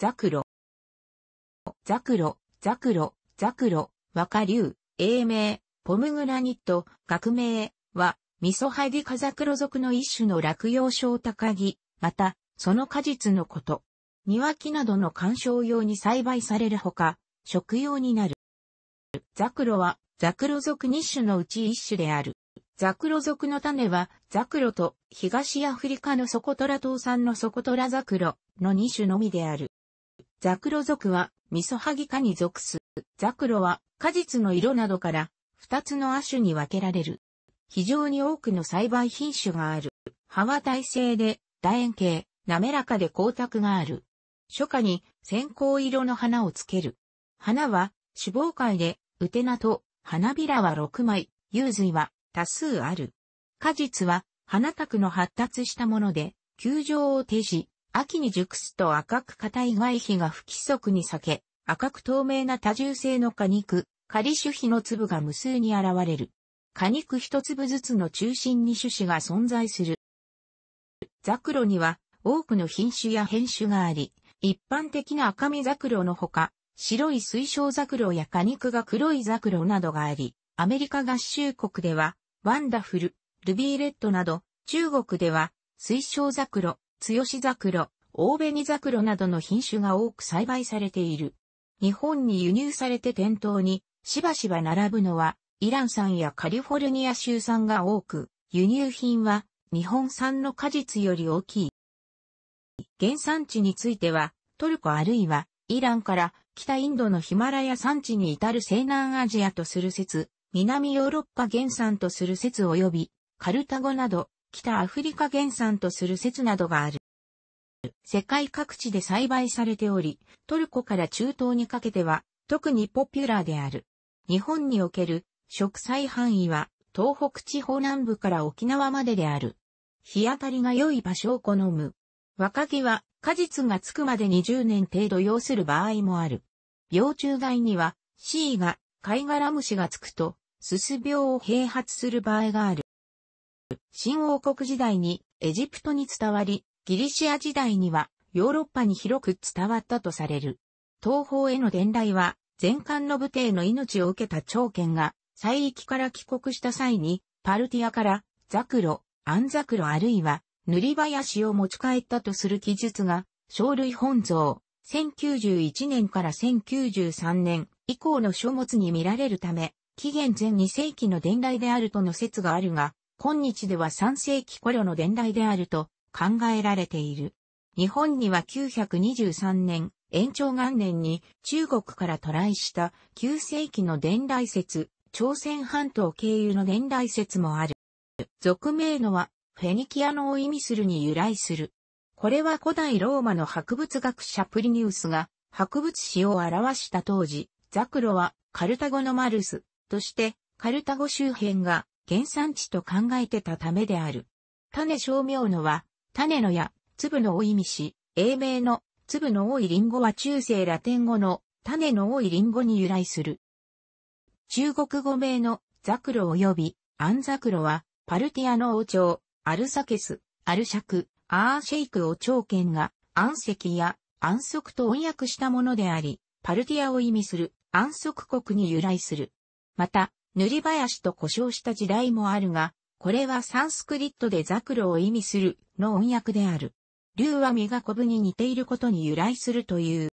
ザクロ。ザクロ、ザクロ、ザクロ、若竜、英名、ポムグラニット、学名は、ミソハギカザクロ族の一種の落葉小高木、また、その果実のこと。庭木などの観賞用に栽培されるほか、食用になる。ザクロは、ザクロ族2種のうち1種である。ザクロ族の種は、ザクロと東アフリカのソコトラ島産のソコトラザクロの2種のみである。ザクロ属は、ミソハギ科に属す。ザクロは、果実の色などから、二つの亜種に分けられる。非常に多くの栽培品種がある。葉は耐性で、楕円形、滑らかで光沢がある。初夏に線香色の花をつける。花は、脂肪界で、ウテナと、花びらは6枚、幽髄は多数ある。果実は、花卓の発達したもので、球状を手し、秋に熟すと赤く硬い外皮が不規則に裂け、赤く透明な多重性の果肉、仮種皮の粒が無数に現れる。果肉一粒ずつの中心に種子が存在する。ザクロには多くの品種や変種があり、一般的な赤身ザクロのほか、白い水晶ザクロや果肉が黒いザクロなどがあり、アメリカ合衆国では、ワンダフル、ルビーレッドなど、中国では、水晶ザクロ、強し桜、大紅桜などの品種が多く栽培されている。日本に輸入されて店頭にしばしば並ぶのはイラン産やカリフォルニア州産が多く、輸入品は日本産の果実より大きい。原産地についてはトルコあるいはイランから北インドのヒマラヤ産地に至る西南アジアとする説、南ヨーロッパ原産とする説及びカルタゴなど北アフリカ原産とする説などがある。世界各地で栽培されており、トルコから中東にかけては特にポピュラーである。日本における植栽範囲は東北地方南部から沖縄までである。日当たりが良い場所を好む。若木は果実がつくまで20年程度要する場合もある。幼虫害には C が貝殻虫がつくと、すす病を併発する場合がある。新王国時代にエジプトに伝わり、ギリシア時代にはヨーロッパに広く伝わったとされる。東方への伝来は、前漢の武帝の命を受けた長剣が、西域から帰国した際に、パルティアからザクロ、アンザクロあるいは、塗り林を持ち帰ったとする記述が、生類本像、1091年から1093年以降の書物に見られるため、紀元前2世紀の伝来であるとの説があるが、今日では3世紀頃の伝来であると考えられている。日本には923年、延長元年に中国から渡来した9世紀の伝来説、朝鮮半島経由の伝来説もある。俗名のは、フェニキアのを意味するに由来する。これは古代ローマの博物学者プリニウスが博物史を表した当時、ザクロはカルタゴのマルスとしてカルタゴ周辺が原産地と考えてたためである。種小名のは、種のや粒のを意味し、英名の粒の多いリンゴは中世ラテン語の種の多いリンゴに由来する。中国語名のザクロ及びアンザクロは、パルティアの王朝、アルサケス、アルシャク、アーシェイク王朝圏が、安石や安息と音訳したものであり、パルティアを意味する安息国に由来する。また、塗り林と呼称した時代もあるが、これはサンスクリットでザクロを意味するの音訳である。竜は実がコブに似ていることに由来するという。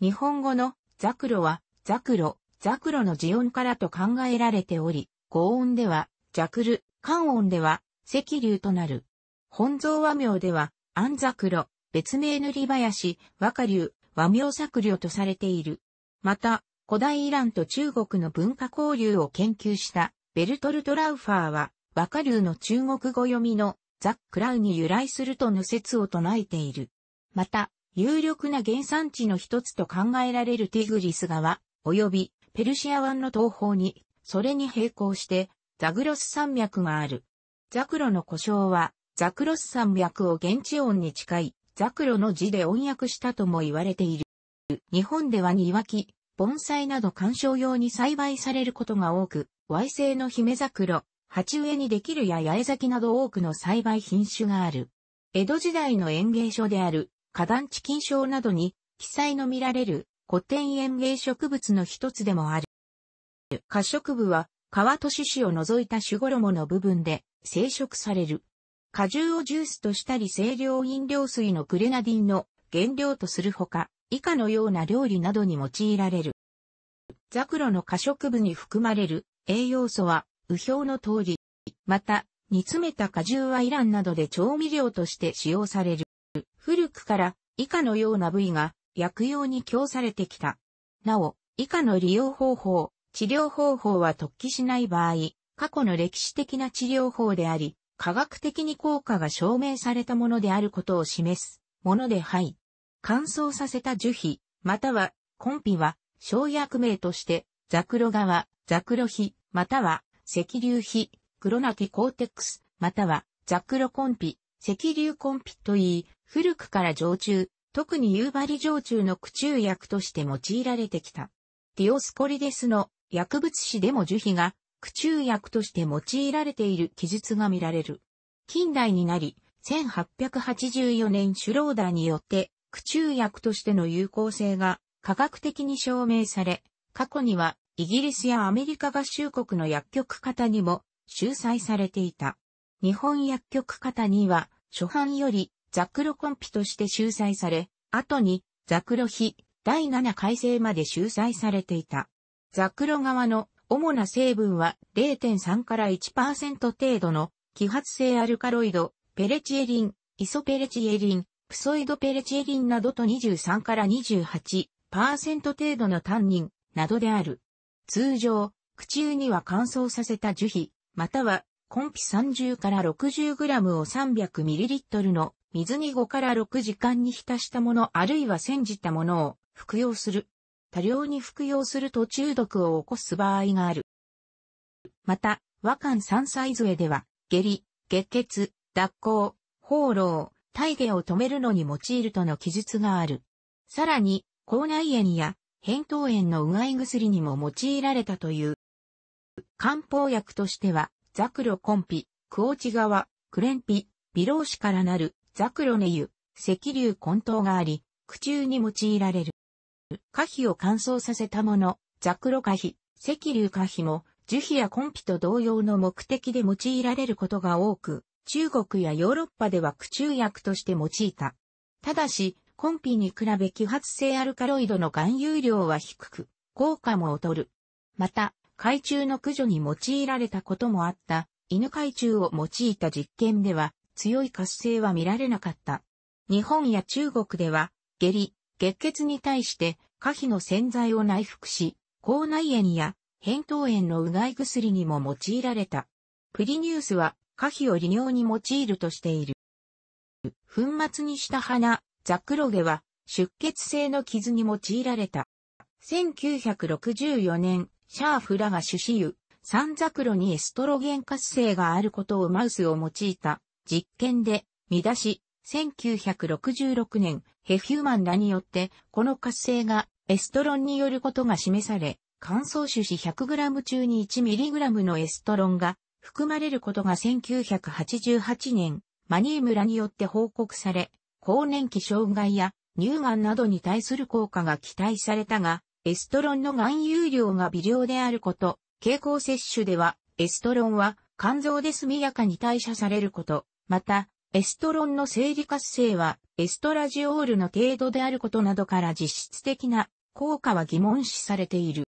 日本語のザクロはザクロ、ザクロの字音からと考えられており、語音ではザクル、漢音では石竜となる。本造和名ではアンザクロ、別名塗り林、和歌竜、和名作領とされている。また、古代イランと中国の文化交流を研究したベルトルト・ラウファーは、和歌流の中国語読みのザ・クラウに由来するとの説を唱えている。また、有力な原産地の一つと考えられるティグリス川、及びペルシア湾の東方に、それに並行して、ザグロス山脈がある。ザクロの故障は、ザクロス山脈を現地音に近い、ザクロの字で音訳したとも言われている。日本では庭木、盆栽など観賞用に栽培されることが多く、和製の姫桜、鉢植えにできるや八重咲きなど多くの栽培品種がある。江戸時代の園芸書である、花壇地金賞などに、記載の見られる古典園芸植物の一つでもある。花植部は、川と種子を除いた種衣の部分で生殖される。果汁をジュースとしたり清涼飲料水のグレナディンの原料とするほか、以下のような料理などに用いられる。ザクロの過食部に含まれる栄養素は、右表の通り、また、煮詰めた果汁はイランなどで調味料として使用される。古くから以下のような部位が薬用に供されてきた。なお、以下の利用方法、治療方法は突起しない場合、過去の歴史的な治療法であり、科学的に効果が証明されたものであることを示すものではい。乾燥させた樹皮、または、コンピは、生薬名として、ザクロ川、ザクロ皮、または、石流皮、黒なきコーテックス、または、ザクロコンピ、石流コンピといい、古くから常駐、特に夕張常駐の苦虫薬として用いられてきた。ディオスコリデスの薬物史でも樹皮が苦虫薬として用いられている記述が見られる。近代になり、1884年シュローダーによって中薬としての有効性が科学的に証明され、過去にはイギリスやアメリカ合衆国の薬局型にも収載されていた。日本薬局型には初版よりザクロコンピとして収載され、後にザクロ比第7改正まで収載されていた。ザクロ側の主な成分は0.3から1%程度の揮発性アルカロイド、ペレチエリン、イソペレチエリン、プソイドペレチエリンなどと23から28%程度のタンニンなどである。通常、口湯には乾燥させた樹皮、または、コンピ30から 60g を 300ml の水に5から6時間に浸したものあるいは煎じたものを服用する。多量に服用すると中毒を起こす場合がある。また、和漢三歳添えでは、下痢、月血、脱行、放浪、体下を止めるのに用いるとの記述がある。さらに、口内炎や、扁桃炎のうがい薬にも用いられたという。漢方薬としては、ザクロコンピ、クオチ側、クレンピ、微老子からなるザクロネユ、石硫混沌があり、苦中に用いられる。火皮を乾燥させたもの、ザクロ火皮、石硫火皮も、樹皮やコンピと同様の目的で用いられることが多く、中国やヨーロッパでは苦虫薬として用いた。ただし、コンピに比べ揮発性アルカロイドの含有量は低く、効果も劣る。また、海中の駆除に用いられたこともあった、犬海中を用いた実験では、強い活性は見られなかった。日本や中国では、下痢、月血に対して、可否の洗剤を内服し、口内炎や、扁桃炎のうがい薬にも用いられた。プリニウスは、可否を利尿に用いるとしている。粉末にした花、ザクロゲは出血性の傷に用いられた。1964年、シャーフラが種子油、サンザクロにエストロゲン活性があることをマウスを用いた実験で見出し、1966年、ヘフューマンらによって、この活性がエストロンによることが示され、乾燥種子 100g 中に 1mg のエストロンが含まれることが1988年、マニー村によって報告され、高年期障害や乳がんなどに対する効果が期待されたが、エストロンの含有量が微量であること、経口摂取では、エストロンは肝臓で速やかに代謝されること、また、エストロンの生理活性は、エストラジオールの程度であることなどから実質的な効果は疑問視されている。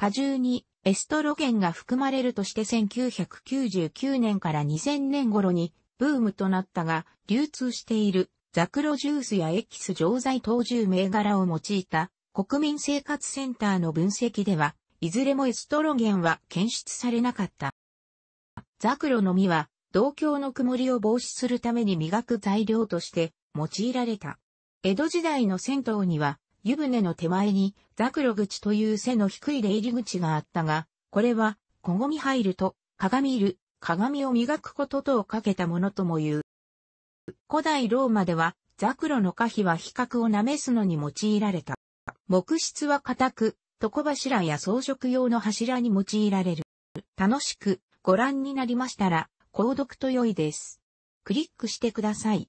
果汁にエストロゲンが含まれるとして1999年から2000年頃にブームとなったが、流通しているザクロジュースやエキス錠剤等1銘柄を用いた国民生活センターの分析では、いずれもエストロゲンは検出されなかった。ザクロの実は、同郷の曇りを防止するために磨く材料として用いられた。江戸時代の銭湯には、湯船の手前に、ザクロ口という背の低い出入り口があったが、これは、小ゴみ入ると、鏡いる、鏡を磨くこととをかけたものとも言う。古代ローマでは、ザクロの可否は比較をなめすのに用いられた。木質は硬く、床柱や装飾用の柱に用いられる。楽しくご覧になりましたら、購読と良いです。クリックしてください。